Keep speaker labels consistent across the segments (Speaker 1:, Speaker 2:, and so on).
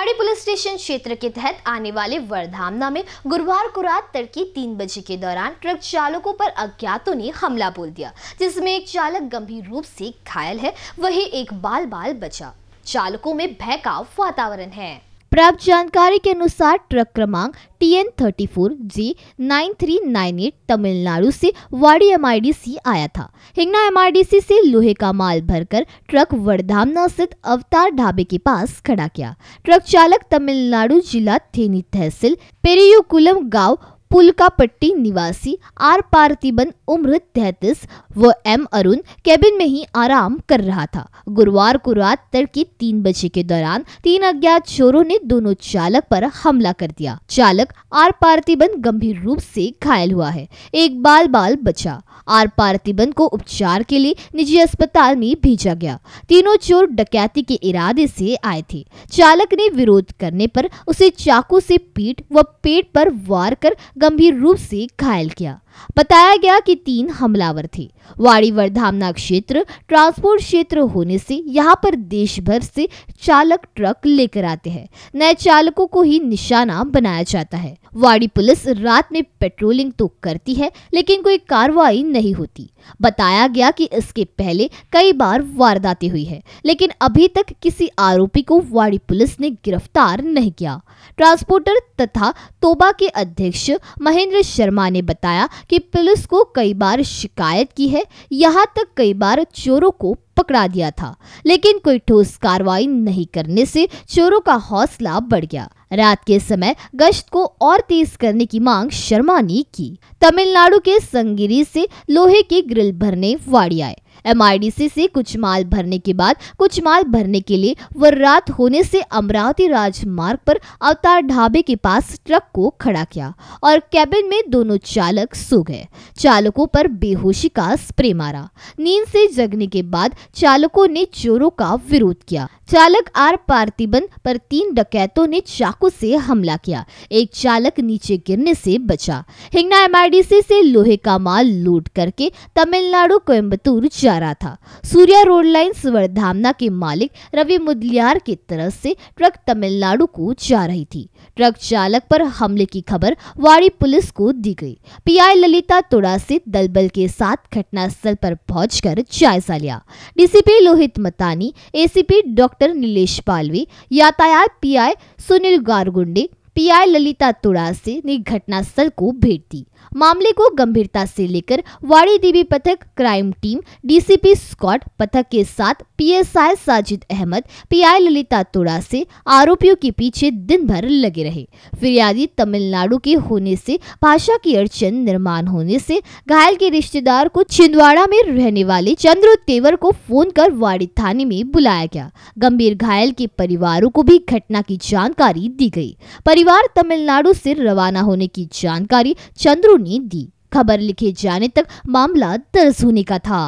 Speaker 1: पवाड़ी police station क्षेत्र के तहत आने वाले वरधामना में गुरुवार को रात तड़के तीन बजे के दौरान ट्रक चालकों पर अज्ञातों ने हमला बोल दिया जिसमें एक चालक गंभीर रूप से घायल है वही एक बाल बाल बचा चालकों में भय का वातावरण है प्राप्त जानकारी के अनुसार ट्रक क्रमांक T N thirty four G nine three nine eight Tamil Nadu से वाड़ी एमआईडीसी आया था हिंगना एमआईडीसी से लोहे का माल भरकर ट्रक वर्धामना स्थित अवतार ढाबे के पास खड़ा किया ट्रक चालक तमिलनाडु जिला थेनी तहसील पेरियुकुलम गांव पुलकापट्टी निवासी आर पार्थिबन उम्र तैतीस व एम अरुण कैबिन में ही आराम कर रहा था गुरुवार को रात तड़के तीन बजे के दौरान तीन अज्ञात चोरों ने दोनों चालक पर हमला कर दिया चालक आर पार्थिबन गंभीर रूप से घायल हुआ है एक बाल बाल बचा आर पार्थिबन को उपचार के लिए निजी अस्पताल में भेजा गया तीनों चोर डकैती के इरादे से आए थे चालक ने विरोध करने पर उसे चाकू से पीट व पेट पर वार कर गंभीर रूप से घायल किया बताया गया कि तीन हमलावर थे वाड़ी वर्धामना क्षेत्र ट्रांसपोर्ट क्षेत्र होने से यहाँ पर देश भर से चालक ट्रक लेकर आते हैं नए चालकों को ही निशाना बनाया जाता है वाड़ी पुलिस रात में पेट्रोलिंग तो करती है लेकिन कोई कार्रवाई नहीं होती बताया गया कि इसके पहले कई बार वारदातें हुई है लेकिन अभी तक किसी आरोपी को वाड़ी पुलिस ने गिरफ्तार नहीं किया ट्रांसपोर्टर तथा तोबा के अध्यक्ष महेंद्र शर्मा ने बताया कि पुलिस को कई बार शिकायत की है यहाँ तक कई बार चोरों को पकड़ा दिया था लेकिन कोई ठोस कार्रवाई नहीं करने से चोरों का हौसला बढ़ गया रात के समय गश्त को और तेज करने की मांग शर्मा ने की तमिलनाडु के संगिरी से लोहे के ग्रिल भरने वाड़ी आए एमआईडीसी से कुछ माल भरने के बाद कुछ माल भरने के लिए वह रात होने से अमरावती राजमार्ग पर अवतार ढाबे के पास ट्रक को खड़ा किया और कैबिन में दोनों चालक सो गए चालकों पर बेहोशी का स्प्रे मारा नींद से जगने के बाद चालकों ने चोरों का विरोध किया चालक आर पार्थिबन पर तीन डकैतों ने चाकू से हमला किया एक चालक नीचे गिरने से बचा हिंगना एमआईडीसी से लोहे का माल लूट करके तमिलनाडु कोयम्बतूर जा जा रहा था सूर्या रोड लाइन सुवरधामना के मालिक रवि मुदलियार की तरफ से ट्रक तमिलनाडु को जा रही थी ट्रक चालक पर हमले की खबर वाड़ी पुलिस को दी गई पीआई ललिता तोड़ा से दलबल के साथ घटनास्थल पर पहुंचकर जायजा लिया DCP Lohit Matani ACP doctor Nilesh Palvi यातायात पीआई सुनील गारगुंडे पीआई ललिता तुड़ासे ने घटना स्थल को भेंट दी मामले को गंभीरता से लेकर वाड़ी देवी पथक क्राइम टीम डीसीपी स्कॉट पथक के साथ पीएसआई साजिद अहमद पीआई ललिता से आरोपियों के पीछे दिन भर लगे रहे फिरियादी तमिलनाडु के होने से भाषा की अड़चन निर्माण होने से घायल के रिश्तेदार को छिंदवाड़ा में रहने वाले चंद्र तेवर को फोन कर वाड़ी थाने में बुलाया गया गंभीर घायल के परिवारों को भी घटना की जानकारी दी गयी परिवार तमिलनाडु से रवाना होने की जानकारी चंद्रू ने दी खबर लिखे जाने तक मामला दर्ज होने का था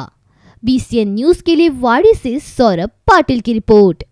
Speaker 1: बीसीएन न्यूज के लिए वाड़ी से सौरभ पाटिल की रिपोर्ट